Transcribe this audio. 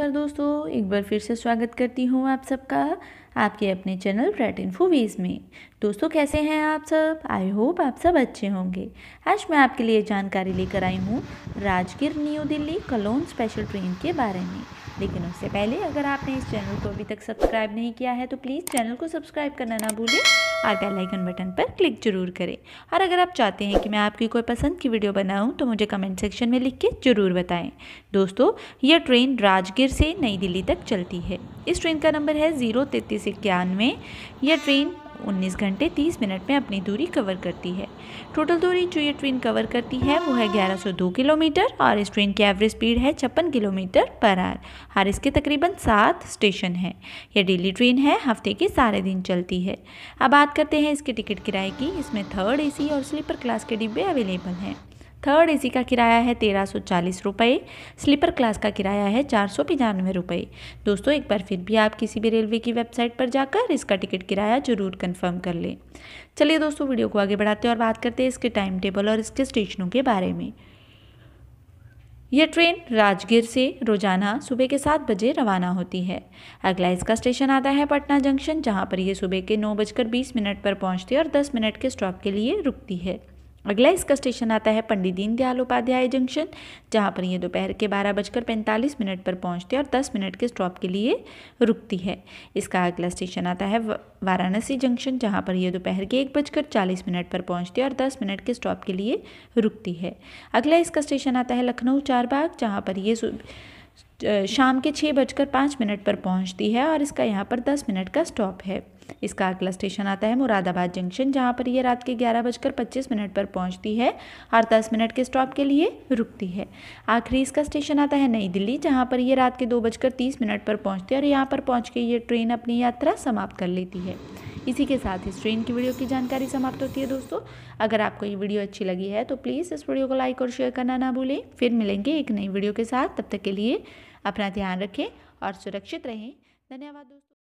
नमस्कार दोस्तों एक बार फिर से स्वागत करती हूँ आप सबका आपके अपने चैनल फ्रेट इन्फो में दोस्तों कैसे हैं आप सब आई होप आप सब अच्छे होंगे आज मैं आपके लिए जानकारी लेकर आई हूँ Rajgir new Delhi clone special train के बारे में लेकिन उससे पहले अगर आपने इस चैनल को अभी तक सब्सक्राइब नहीं किया है तो प्लीज़ चैनल को सब्सक्राइब करना ना भूलें और बेल आइकन बटन पर क्लिक जरूर करें और अगर आप चाहते हैं कि मैं आपकी कोई पसंद की वीडियो बनाऊं तो मुझे कमेंट सेक्शन में लिख के ज़रूर बताएं दोस्तों यह ट्रेन राजगीर से नई दिल्ली तक चलती है इस ट्रेन का नंबर है ज़ीरो तैंतीस इक्यानवे यह ट्रेन 19 घंटे 30 मिनट में अपनी दूरी कवर करती है टोटल दूरी जो ये ट्रेन कवर करती है वो है 1102 किलोमीटर और इस ट्रेन की एवरेज स्पीड है छप्पन किलोमीटर पर आर हर इसके तकरीबन सात स्टेशन हैं यह डेली ट्रेन है हफ्ते के सारे दिन चलती है अब बात करते हैं इसके टिकट किराए की इसमें थर्ड ए और स्लीपर क्लास के डिब्बे अवेलेबल हैं थर्ड एसी का किराया है तेरह सौ चालीस रुपये स्लीपर क्लास का किराया है चार सौ पचानवे रुपये दोस्तों एक बार फिर भी आप किसी भी रेलवे की वेबसाइट पर जाकर इसका टिकट किराया जरूर कन्फर्म कर लें चलिए दोस्तों वीडियो को आगे बढ़ाते हैं और बात करते हैं इसके टाइम टेबल और इसके स्टेशनों के बारे में यह ट्रेन राजगीर से रोजाना सुबह के सात बजे रवाना होती है अगला इसका स्टेशन आता है पटना जंक्शन जहां पर यह सुबह के नौ बजकर बीस मिनट पर पहुंचती है और दस मिनट के स्टॉप के लिए रुकती है अगला इसका स्टेशन आता है पंडित दीनदयाल उपाध्याय जंक्शन जहाँ पर ये दोपहर के बारह बजकर पैंतालीस मिनट पर पहुँचती है और दस मिनट के स्टॉप के लिए रुकती है इसका अगला स्टेशन आता है वाराणसी जंक्शन जहाँ पर यह दोपहर के एक बजकर चालीस मिनट पर पहुँचती है और दस मिनट के स्टॉप के लिए रुकती है अगला इसका स्टेशन आता है लखनऊ चारबाग जहाँ पर ये शाम के छः बजकर पाँच मिनट पर पहुँचती है और इसका यहाँ पर दस मिनट का स्टॉप है इसका अगला स्टेशन आता है मुरादाबाद जंक्शन जहाँ पर यह रात के ग्यारह बजकर पच्चीस मिनट पर पहुँचती है और दस मिनट के स्टॉप के लिए रुकती है आखिरी इसका स्टेशन आता है नई दिल्ली जहाँ पर यह रात के दो बजकर तीस मिनट पर पहुँचती है और यहाँ पर पहुँच के ये ट्रेन अपनी यात्रा समाप्त कर लेती है इसी के साथ इस ट्रेन की वीडियो की जानकारी समाप्त होती है दोस्तों अगर आपको ये वीडियो अच्छी लगी है तो प्लीज़ इस वीडियो को लाइक और शेयर करना ना भूलें फिर मिलेंगे एक नई वीडियो के साथ तब तक के लिए अपना ध्यान रखें और सुरक्षित रहें धन्यवाद दोस्तों